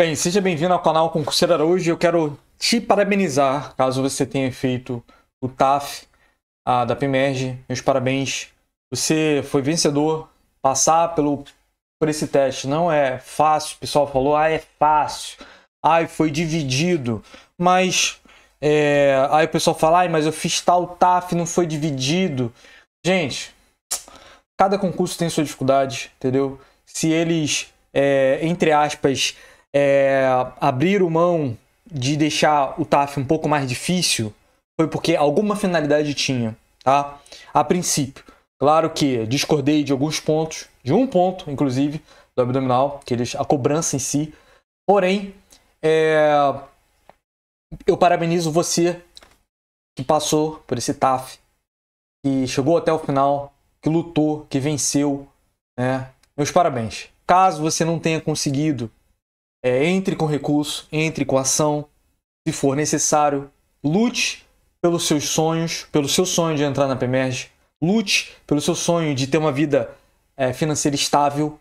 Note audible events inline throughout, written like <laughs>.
Bem, seja bem-vindo ao canal Concurseiro Araújo. Eu quero te parabenizar caso você tenha feito o TAF a, da PMERG. Meus parabéns. Você foi vencedor. Passar pelo, por esse teste não é fácil. O pessoal falou, ah, é fácil. Ai, foi dividido. Mas é... aí o pessoal fala, ai, mas eu fiz tal TAF, não foi dividido. Gente, cada concurso tem sua dificuldade, entendeu? Se eles, é, entre aspas, é, abriram mão de deixar o TAF um pouco mais difícil foi porque alguma finalidade tinha, tá? A princípio. Claro que discordei de alguns pontos, de um ponto, inclusive, do abdominal, que eles, a cobrança em si. Porém, é, eu parabenizo você que passou por esse TAF, que chegou até o final, que lutou, que venceu. Né? Meus parabéns. Caso você não tenha conseguido é, entre com recurso, entre com ação, se for necessário. Lute pelos seus sonhos, pelo seu sonho de entrar na PEMERG. Lute pelo seu sonho de ter uma vida é, financeira estável,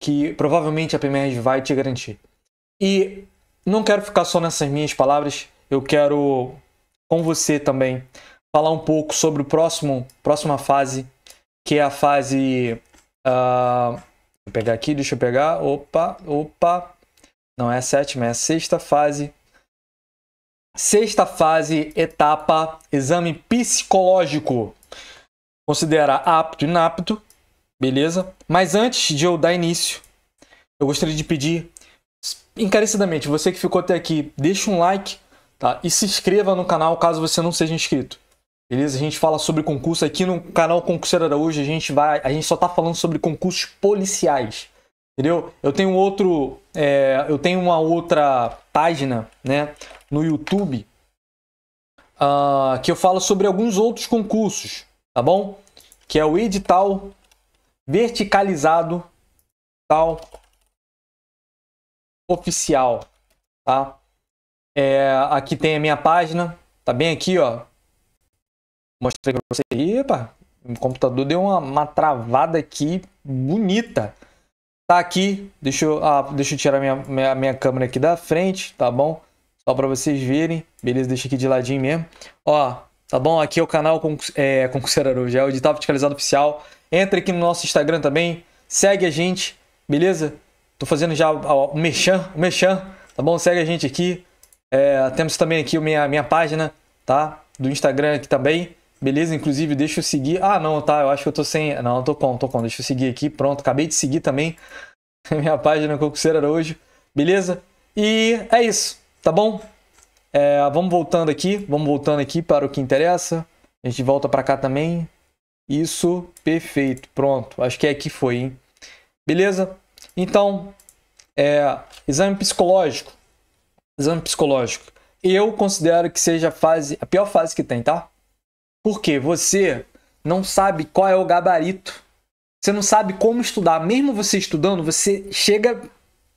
que provavelmente a PEMERG vai te garantir. E não quero ficar só nessas minhas palavras, eu quero com você também falar um pouco sobre o próximo próxima fase, que é a fase. Uh, ah, vou pegar aqui, deixa eu pegar. Opa, opa. Não é a sétima, é a sexta fase. Sexta fase, etapa, exame psicológico. Considera apto e inapto, beleza? Mas antes de eu dar início, eu gostaria de pedir encarecidamente, você que ficou até aqui, deixa um like tá? e se inscreva no canal caso você não seja inscrito. Beleza? A gente fala sobre concurso aqui no canal Concurseiro Araújo, a gente vai, a gente só tá falando sobre concursos policiais. Entendeu? Eu tenho outro é, eu tenho uma outra página né, no YouTube uh, que eu falo sobre alguns outros concursos, tá bom? Que é o edital verticalizado tal oficial, tá? É, aqui tem a minha página, tá bem aqui, ó. Mostrei pra vocês. Epa, o computador deu uma, uma travada aqui bonita. Tá aqui, deixa eu, ah, deixa eu tirar minha, minha, minha câmera aqui da frente, tá bom? Só para vocês verem. Beleza, deixa aqui de ladinho mesmo. Ó, tá bom? Aqui é o canal Concurso é, Araújo, é o edital fiscalizado oficial. Entra aqui no nosso Instagram também, segue a gente, beleza? Tô fazendo já o mexan, o mexan, tá bom? Segue a gente aqui. É, temos também aqui a minha, minha página, tá? Do Instagram aqui também. Beleza, inclusive, deixa eu seguir. Ah, não, tá, eu acho que eu tô sem. Não, tô com, tô com. Deixa eu seguir aqui. Pronto, acabei de seguir também <laughs> minha página Concurseira hoje. Beleza? E é isso, tá bom? É, vamos voltando aqui, vamos voltando aqui para o que interessa. A gente volta para cá também. Isso, perfeito, pronto. Acho que é aqui foi, hein? Beleza? Então, é, exame psicológico. Exame psicológico. Eu considero que seja a, fase, a pior fase que tem, tá? Porque você não sabe qual é o gabarito. Você não sabe como estudar. Mesmo você estudando, você chega.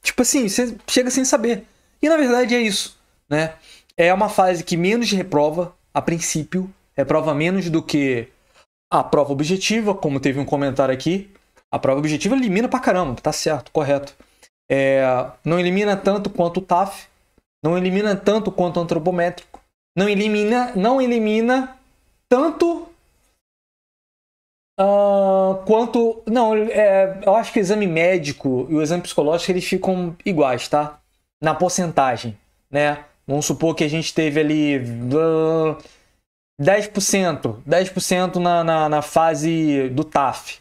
Tipo assim, você chega sem saber. E na verdade é isso, né? É uma fase que menos reprova, a princípio. Reprova menos do que a prova objetiva, como teve um comentário aqui. A prova objetiva elimina pra caramba, tá certo, correto. É, não elimina tanto quanto o TAF, não elimina tanto quanto o antropométrico, não elimina, não elimina tanto uh, quanto. Não, é, eu acho que o exame médico e o exame psicológico eles ficam iguais, tá? Na porcentagem, né? Vamos supor que a gente teve ali. Uh, 10%, 10% na, na, na fase do TAF.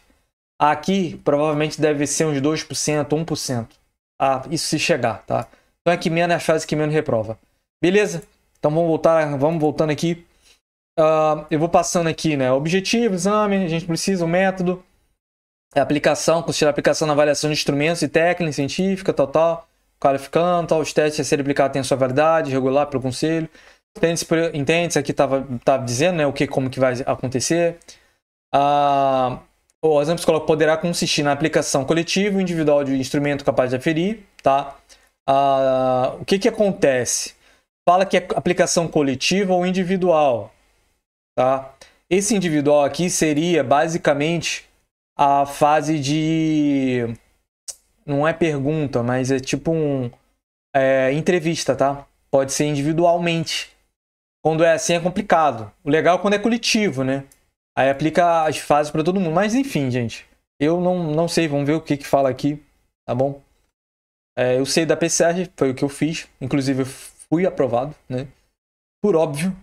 Aqui provavelmente deve ser uns 2%, 1%. Ah, isso se chegar, tá? Então é que menos é a fase que menos reprova. Beleza? Então vamos voltar, vamos voltando aqui uh, eu vou passando aqui, né? Objetivo, exame, a gente precisa, o método, a aplicação, considerar a aplicação na avaliação de instrumentos e técnica científica, tal, tal, qualificando, tal, os testes a serem aplicados têm sua validade, regular pelo conselho. Entende-se, entende aqui estava tá dizendo, né? O que, como que vai acontecer. Uh, o exame psicológico poderá consistir na aplicação coletiva ou individual de instrumento capaz de aferir, tá? Uh, o que que acontece? Fala que é aplicação coletiva ou individual. Tá? Esse individual aqui seria basicamente a fase de. Não é pergunta, mas é tipo um. É, entrevista, tá? Pode ser individualmente. Quando é assim é complicado. O legal é quando é coletivo, né? Aí aplica as fases para todo mundo. Mas enfim, gente. Eu não, não sei, vamos ver o que que fala aqui, tá bom? É, eu sei da PCR, foi o que eu fiz. Inclusive, eu fui aprovado, né? Por óbvio,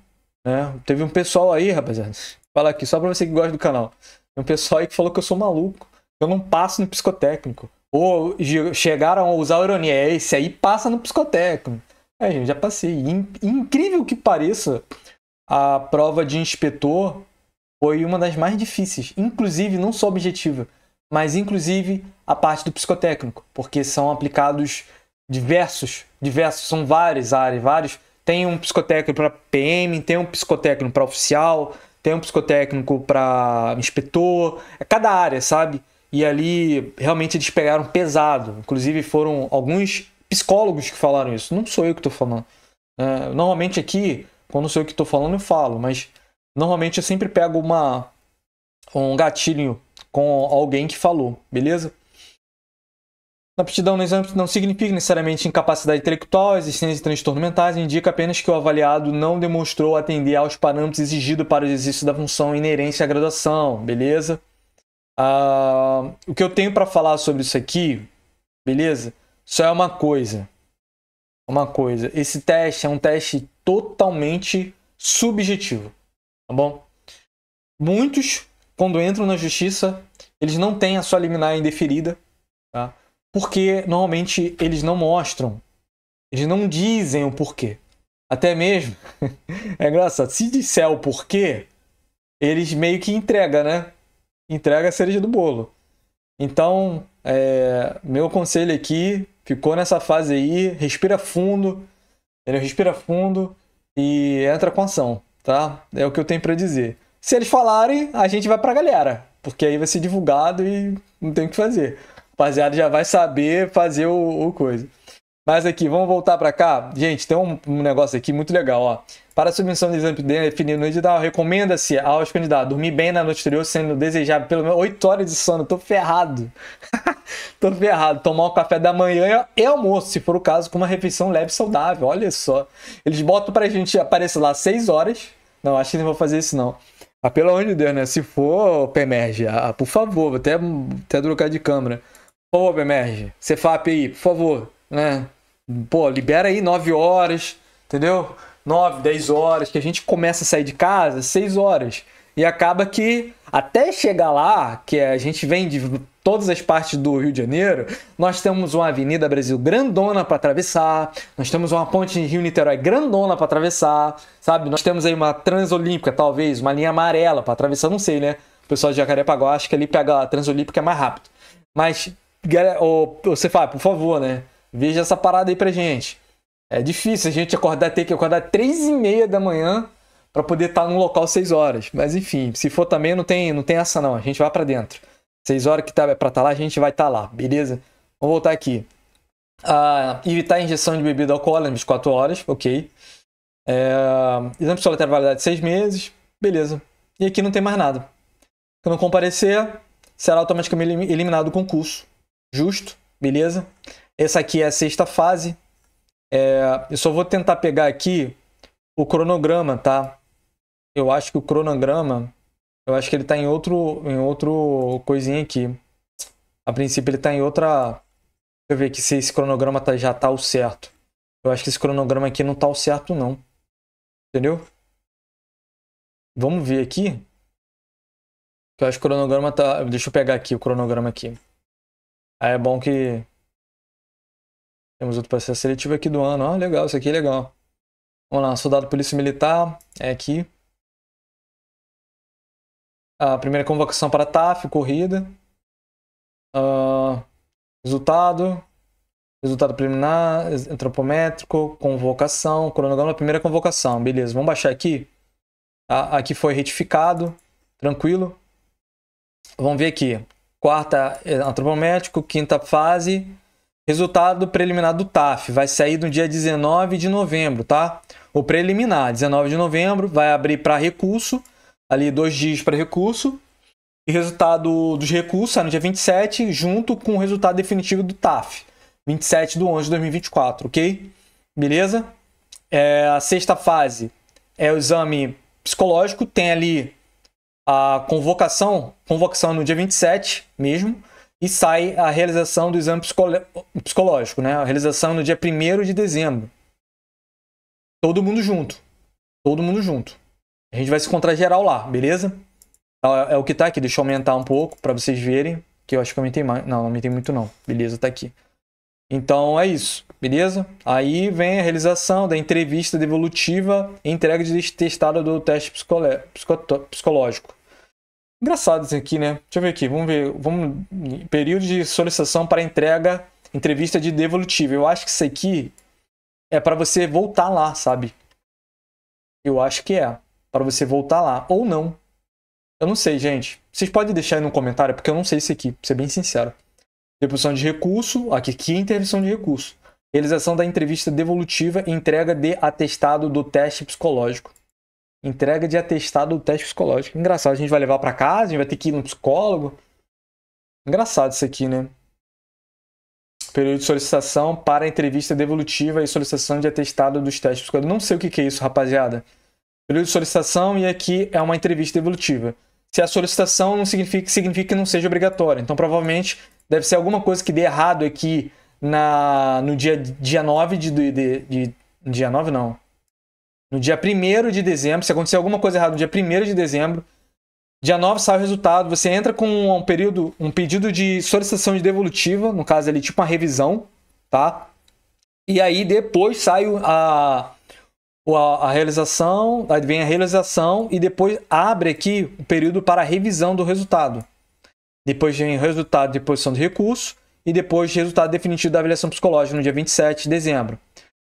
né? Teve um pessoal aí, rapaziada. Fala aqui, só pra você que gosta do canal. Tem um pessoal aí que falou que eu sou maluco. Que eu não passo no psicotécnico. Ou chegaram a usar a ironia. É, esse aí passa no psicotécnico. É, gente, já passei. In incrível que pareça, a prova de inspetor foi uma das mais difíceis. Inclusive, não só objetiva, mas inclusive a parte do psicotécnico. Porque são aplicados diversos, diversos, são várias áreas, vários tem um psicotécnico para PM, tem um psicotécnico para oficial, tem um psicotécnico para inspetor, é cada área, sabe? E ali realmente eles pegaram pesado. Inclusive foram alguns psicólogos que falaram isso. Não sou eu que estou falando. É, normalmente aqui, quando sou eu que estou falando, eu falo, mas normalmente eu sempre pego uma um gatilho com alguém que falou, beleza? aptidão no exame não significa necessariamente incapacidade intelectual, existência de transtornos mentais, indica apenas que o avaliado não demonstrou atender aos parâmetros exigidos para o exercício da função inerente à graduação, beleza? Uh, o que eu tenho para falar sobre isso aqui, beleza? Só é uma coisa. Uma coisa. Esse teste é um teste totalmente subjetivo, tá bom? Muitos, quando entram na justiça, eles não têm a sua liminar indeferida, tá? porque normalmente eles não mostram, eles não dizem o porquê. Até mesmo, <laughs> é engraçado, se disser o porquê, eles meio que entrega, né? Entrega a cereja do bolo. Então, é, meu conselho aqui, ficou nessa fase aí, respira fundo, ele respira fundo e entra com ação, tá? É o que eu tenho para dizer. Se eles falarem, a gente vai pra galera, porque aí vai ser divulgado e não tem o que fazer rapaziada já vai saber fazer o, o coisa. Mas aqui, vamos voltar para cá. Gente, tem um, um, negócio aqui muito legal, ó. Para a submissão de exame definido no edital, recomenda-se aos candidatos dormir bem na noite anterior, sendo desejável pelo menos 8 horas de sono. Tô ferrado. <laughs> Tô ferrado. Tomar um café da manhã e almoço, se for o caso, com uma refeição leve e saudável. Olha só. Eles botam pra gente aparecer lá 6 horas. Não, acho que não vou fazer isso, não. Mas pelo amor de Deus, né? Se for, Pemerge, ah, por favor, vou até, até trocar de câmera. Pô, Bemerge, Cefap aí, por favor, né? Pô, libera aí 9 horas, entendeu? 9, 10 horas, que a gente começa a sair de casa 6 horas. E acaba que até chegar lá, que a gente vem de todas as partes do Rio de Janeiro, nós temos uma Avenida Brasil grandona para atravessar, nós temos uma ponte em Rio-Niterói grandona para atravessar, sabe? Nós temos aí uma Transolímpica, talvez, uma linha amarela para atravessar, não sei, né? O pessoal de Jacarepaguá acho que ali pega a Transolímpica é mais rápido. Mas você fala, por favor, né? Veja essa parada aí pra gente. É difícil a gente acordar, ter que acordar três e meia da manhã para poder estar tá num local seis horas. Mas enfim, se for também, não tem, não tem essa não. A gente vai para dentro. Seis horas que tá para estar tá lá, a gente vai estar tá lá, beleza? Vamos voltar aqui. Ah, evitar a injeção de bebida alcoólica nas 4 horas, ok. É, exame solatório validade de 6 meses, beleza. E aqui não tem mais nada. Se não comparecer, será automaticamente eliminado do concurso justo, beleza? Essa aqui é a sexta fase. É, eu só vou tentar pegar aqui o cronograma, tá? Eu acho que o cronograma, eu acho que ele tá em outro, em outro coisinha aqui. A princípio ele tá em outra... Deixa eu ver aqui se esse cronograma tá, já tá o certo. Eu acho que esse cronograma aqui não tá o certo não. Entendeu? Vamos ver aqui. Eu acho que o cronograma tá... Deixa eu pegar aqui o cronograma aqui. Aí é bom que temos outro processo seletivo aqui do ano. Ah, legal, isso aqui é legal. Vamos lá, soldado polícia militar, é aqui. A primeira convocação para TAF, corrida. Uh, resultado, resultado preliminar, antropométrico, convocação, cronograma, primeira convocação. Beleza, vamos baixar aqui. Tá? Aqui foi retificado, tranquilo. Vamos ver aqui quarta é, antropométrico, quinta fase. Resultado preliminar do TAF vai sair no dia 19 de novembro, tá? O preliminar, 19 de novembro, vai abrir para recurso, ali dois dias para recurso. E resultado dos recursos sai no dia 27, junto com o resultado definitivo do TAF, 27 de 11 de 2024, ok? Beleza? É, a sexta fase é o exame psicológico, tem ali a convocação, convocação é no dia 27 mesmo, e sai a realização do exame psicológico, né? A realização no dia 1 de dezembro. Todo mundo junto. Todo mundo junto. A gente vai se encontrar geral lá, beleza? Então, é, é o que tá aqui, deixa eu aumentar um pouco para vocês verem, que eu acho que eu aumentei mais. Não, não aumentei muito não. Beleza, tá aqui. Então é isso, beleza? Aí vem a realização da entrevista devolutiva e entrega de testado do teste psicológico. Engraçado isso aqui, né? Deixa eu ver aqui. Vamos ver. Vamos... Período de solicitação para entrega, entrevista de devolutivo. Eu acho que isso aqui é para você voltar lá, sabe? Eu acho que é. Para você voltar lá. Ou não. Eu não sei, gente. Vocês podem deixar aí no comentário, porque eu não sei isso aqui, pra ser bem sincero. Deposição de recurso. Aqui, que é intervenção de recurso. Realização da entrevista devolutiva e entrega de atestado do teste psicológico. Entrega de atestado do teste psicológico. Engraçado, a gente vai levar para casa, a gente vai ter que ir num psicólogo. Engraçado isso aqui, né? Período de solicitação para entrevista devolutiva e solicitação de atestado dos testes psicológicos. Não sei o que é isso, rapaziada. Período de solicitação e aqui é uma entrevista devolutiva. Se a solicitação não significa, significa que não seja obrigatória. Então, provavelmente, deve ser alguma coisa que dê errado aqui na, no dia, dia 9 de, de, de. Dia 9 não. No dia 1 de dezembro, se acontecer alguma coisa errada no dia 1 de dezembro, dia 9 sai o resultado, você entra com um período, um pedido de solicitação de devolutiva, no caso ali, tipo uma revisão, tá? E aí depois sai a, a, a realização, vem a realização e depois abre aqui o período para a revisão do resultado. Depois vem o resultado de posição de recurso e depois resultado definitivo da avaliação psicológica no dia 27 de dezembro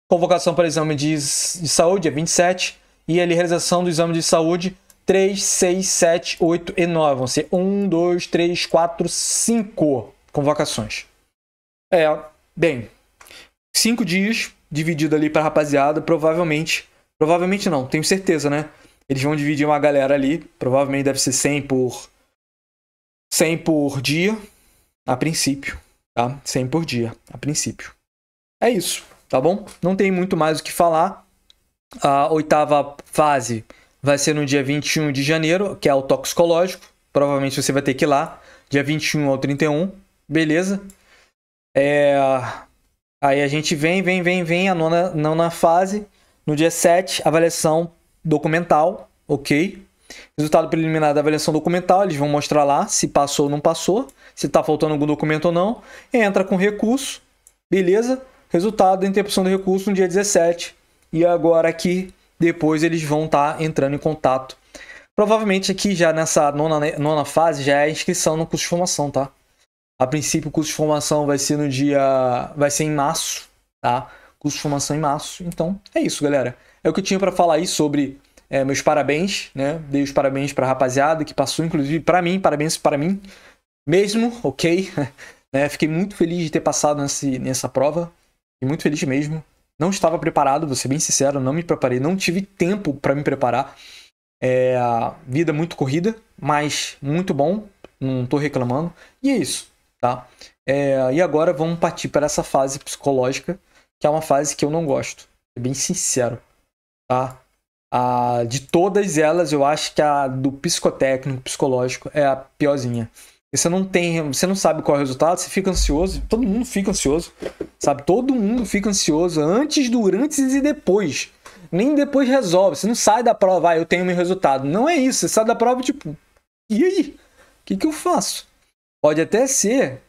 convocação para exame de, de saúde é 27 e ali realização do exame de saúde 3, 6, 7, 8 e 9. Vão ser 1, 2, 3, 4, 5 convocações. É, bem, 5 dias dividido ali para rapaziada, provavelmente, provavelmente não, tenho certeza, né? Eles vão dividir uma galera ali, provavelmente deve ser 100 por 100 por dia a princípio, tá? 100 por dia a princípio. É isso tá bom? Não tem muito mais o que falar. A oitava fase vai ser no dia 21 de janeiro, que é o toxicológico. Provavelmente você vai ter que ir lá, dia 21 ao 31, beleza? É... Aí a gente vem, vem, vem, vem, a nona, nona fase. No dia 7, avaliação documental, ok? Resultado preliminar da avaliação documental, eles vão mostrar lá se passou ou não passou, se está faltando algum documento ou não. Entra com recurso, beleza? Resultado da interrupção do recurso no dia 17. E agora aqui, depois eles vão estar tá entrando em contato. Provavelmente aqui já nessa nona, né, nona fase já é a inscrição no curso de formação, tá? A princípio o curso de formação vai ser no dia... vai ser em março, tá? Curso de formação em março. Então é isso, galera. É o que eu tinha para falar aí sobre é, meus parabéns, né? Dei os parabéns para a rapaziada que passou, inclusive para mim, parabéns para mim mesmo, ok? <laughs> Né, fiquei muito feliz de ter passado nesse, nessa prova e muito feliz mesmo. Não estava preparado, vou ser bem sincero, não me preparei, não tive tempo para me preparar. É, vida muito corrida, mas muito bom, não estou reclamando. E é isso, tá? É, e agora vamos partir para essa fase psicológica, que é uma fase que eu não gosto, é bem sincero, tá? A, de todas elas, eu acho que a do psicotécnico, psicológico, é a piorzinha você não tem, você não sabe qual é o resultado, você fica ansioso, todo mundo fica ansioso, sabe? Todo mundo fica ansioso antes, durante e depois. Nem depois resolve, você não sai da prova, ah, eu tenho meu resultado. Não é isso, você sai da prova tipo, e aí? O que, que eu faço? Pode até ser,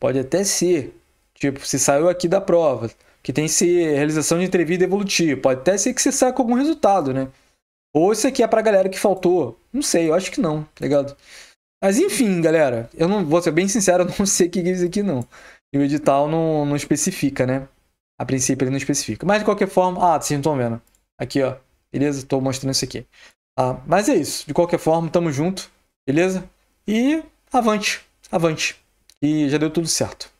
pode até ser, tipo, você saiu aqui da prova, que tem se realização de entrevista evolutiva, pode até ser que você saia com algum resultado, né? Ou isso aqui é pra galera que faltou, não sei, eu acho que não, tá ligado? Mas enfim, galera, eu não vou ser bem sincero, <laughs> eu não sei o que isso aqui não. E o edital não, não especifica, né? A princípio ele não especifica. Mas de qualquer forma, ah, vocês não estão vendo. Aqui, ó. Beleza? Estou mostrando isso aqui. Ah, mas é isso. De qualquer forma, tamo junto. Beleza? E avante. Avante. E já deu tudo certo.